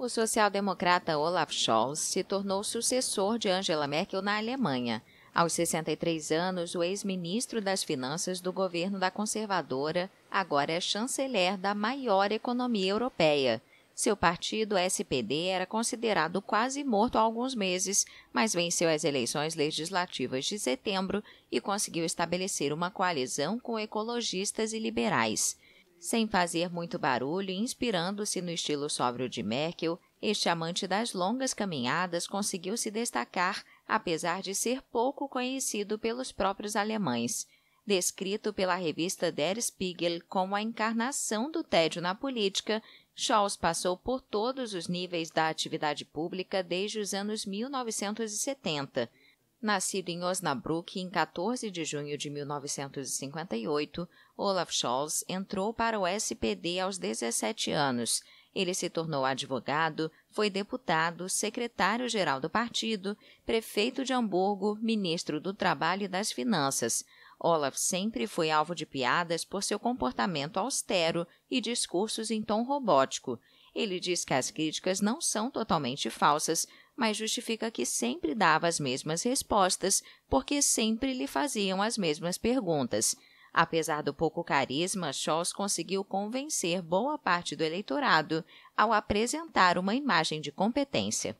O social-democrata Olaf Scholz se tornou sucessor de Angela Merkel na Alemanha. Aos 63 anos, o ex-ministro das Finanças do governo da conservadora agora é chanceler da maior economia europeia. Seu partido, SPD, era considerado quase morto há alguns meses, mas venceu as eleições legislativas de setembro e conseguiu estabelecer uma coalizão com ecologistas e liberais. Sem fazer muito barulho, inspirando-se no estilo sóbrio de Merkel, este amante das longas caminhadas conseguiu se destacar, apesar de ser pouco conhecido pelos próprios alemães. Descrito pela revista Der Spiegel como a encarnação do tédio na política, Scholz passou por todos os níveis da atividade pública desde os anos 1970. Nascido em Osnabrück em 14 de junho de 1958, Olaf Scholz entrou para o SPD aos 17 anos. Ele se tornou advogado, foi deputado, secretário-geral do partido, prefeito de Hamburgo, ministro do Trabalho e das Finanças. Olaf sempre foi alvo de piadas por seu comportamento austero e discursos em tom robótico. Ele diz que as críticas não são totalmente falsas, mas justifica que sempre dava as mesmas respostas, porque sempre lhe faziam as mesmas perguntas. Apesar do pouco carisma, Scholz conseguiu convencer boa parte do eleitorado ao apresentar uma imagem de competência.